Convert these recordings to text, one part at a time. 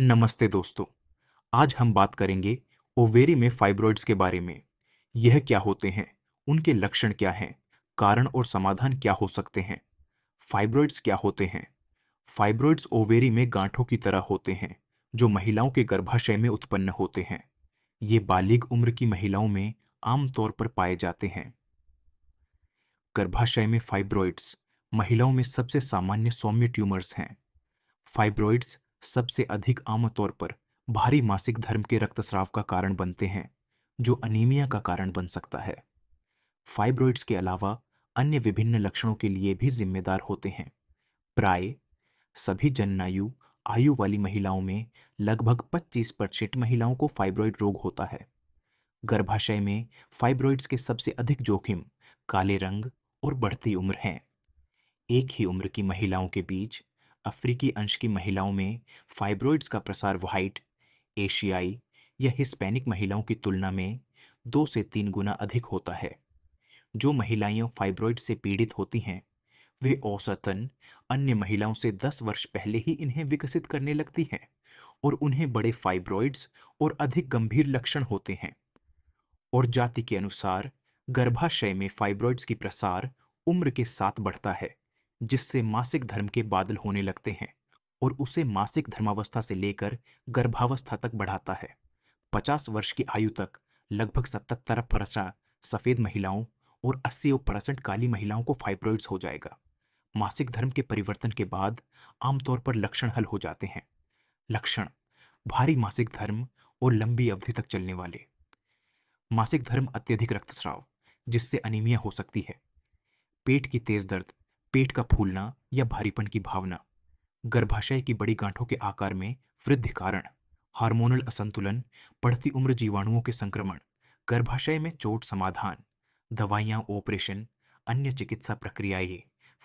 नमस्ते दोस्तों आज हम बात करेंगे ओवेरी में फाइब्रॉइड्स के बारे में यह क्या होते हैं उनके लक्षण क्या हैं कारण और समाधान क्या हो सकते हैं फाइब्रॉइड्स क्या होते हैं फाइब्रॉइड्स ओवेरी में गांठों की तरह होते हैं जो महिलाओं के गर्भाशय में उत्पन्न होते हैं ये बालिग उम्र की महिलाओं में आमतौर पर पाए जाते हैं गर्भाशय में फाइब्रॉइड्स महिलाओं में सबसे सामान्य सौम्य ट्यूमर्स हैं फाइब्रॉइड्स सबसे अधिक आमतौर पर भारी मासिक धर्म के रक्तस्राव का कारण बनते हैं जो अनीमिया का कारण बन सकता है फाइब्रॉइड्स के अलावा अन्य विभिन्न लक्षणों के लिए भी जिम्मेदार होते हैं प्राय सभी जननायु आयु वाली महिलाओं में लगभग 25 प्रतिशत महिलाओं को फाइब्रॉइड रोग होता है गर्भाशय में फाइब्रॉइड्स के सबसे अधिक जोखिम काले रंग और बढ़ती उम्र हैं एक ही उम्र की महिलाओं के बीच अफ्रीकी अंश की महिलाओं में फाइब्रॉइड्स का प्रसार व्हाइट एशियाई या हिस्पैनिक महिलाओं की तुलना में दो से तीन गुना अधिक होता है जो महिलाएं फाइब्रॉइड से पीड़ित होती हैं वे औसतन अन्य महिलाओं से दस वर्ष पहले ही इन्हें विकसित करने लगती हैं और उन्हें बड़े फाइब्रॉइड्स और अधिक गंभीर लक्षण होते हैं और जाति के अनुसार गर्भाशय में फाइब्रॉइड्स की प्रसार उम्र के साथ बढ़ता है जिससे मासिक धर्म के बादल होने लगते हैं और उसे मासिक धर्मावस्था से लेकर गर्भावस्था तक बढ़ाता है पचास वर्ष की आयु तक लगभग सतहत्तर परसा सफ़ेद महिलाओं और अस्सी परसेंट काली महिलाओं को फाइब्रॉइड्स हो जाएगा मासिक धर्म के परिवर्तन के बाद आमतौर पर लक्षण हल हो जाते हैं लक्षण भारी मासिक धर्म और लंबी अवधि तक चलने वाले मासिक धर्म अत्यधिक रक्तस्राव जिससे अनीमिया हो सकती है पेट की तेज दर्द पेट का फूलना या भारीपन की भावना गर्भाशय की बड़ी गांठों के आकार में वृद्धि कारण हार्मोनल असंतुलन बढ़ती उम्र जीवाणुओं के संक्रमण गर्भाशय में चोट समाधान दवाइयाँ ऑपरेशन अन्य चिकित्सा प्रक्रियाएं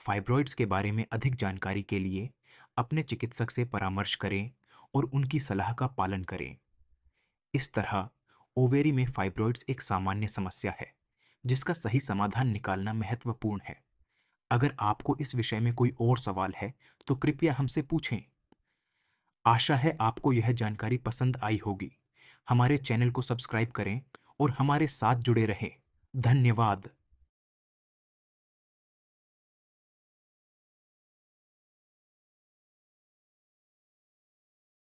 फाइब्रॉइड्स के बारे में अधिक जानकारी के लिए अपने चिकित्सक से परामर्श करें और उनकी सलाह का पालन करें इस तरह ओवेरी में फाइब्रॉइड्स एक सामान्य समस्या है जिसका सही समाधान निकालना महत्वपूर्ण है अगर आपको इस विषय में कोई और सवाल है तो कृपया हमसे पूछें आशा है आपको यह जानकारी पसंद आई होगी हमारे चैनल को सब्सक्राइब करें और हमारे साथ जुड़े रहें धन्यवाद